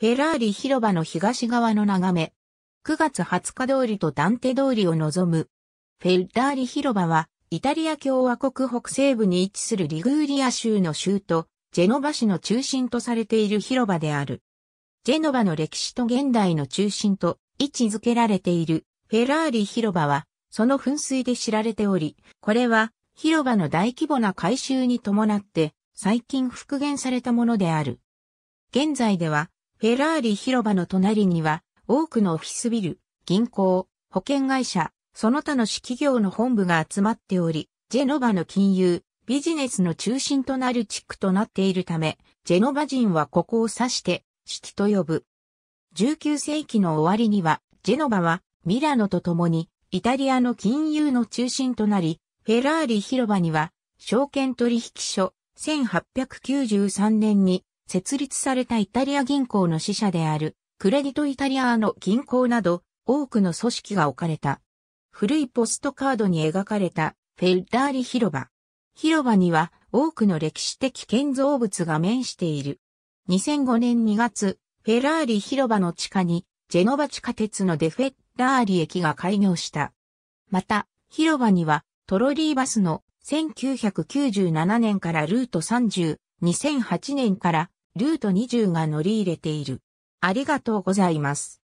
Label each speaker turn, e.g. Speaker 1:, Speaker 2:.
Speaker 1: フェラーリ広場の東側の眺め。9月20
Speaker 2: 日通りとダンテ通りを望む。フェラーリ広場は、イタリア共和国北西部に位置するリグーリア州の州都、ジェノバ市の中心とされている広場である。ジェノバの歴史と現代の中心と位置づけられているフェラーリ広場は、その噴水で知られており、これは広場の大規模な改修に伴って最近復元されたものである。現在ではフェラーリ広場の隣には、多くのオフィスビル、銀行、保険会社、その他の式企業の本部が集まっており、ジェノバの金融、ビジネスの中心となる地区となっているため、ジェノバ人はここを指して、シティと呼ぶ。19世紀の終わりには、ジェノバはミラノと共にイタリアの金融の中心となり、フェラーリ広場には証券取引所1893年に設立されたイタリア銀行の支社であるクレディトイタリアの銀行など多くの組織が置かれた。古いポストカードに描かれたフェッラーリ広場。広場には多くの歴史的建造物が面している。2005年2月、フェラーリ広場の地下にジェノバ地下鉄のデフェッラーリ駅が開業した。また、広場にはトロリーバスの1997年からルート30、2008年からルート20
Speaker 1: が乗り入れている。ありがとうございます。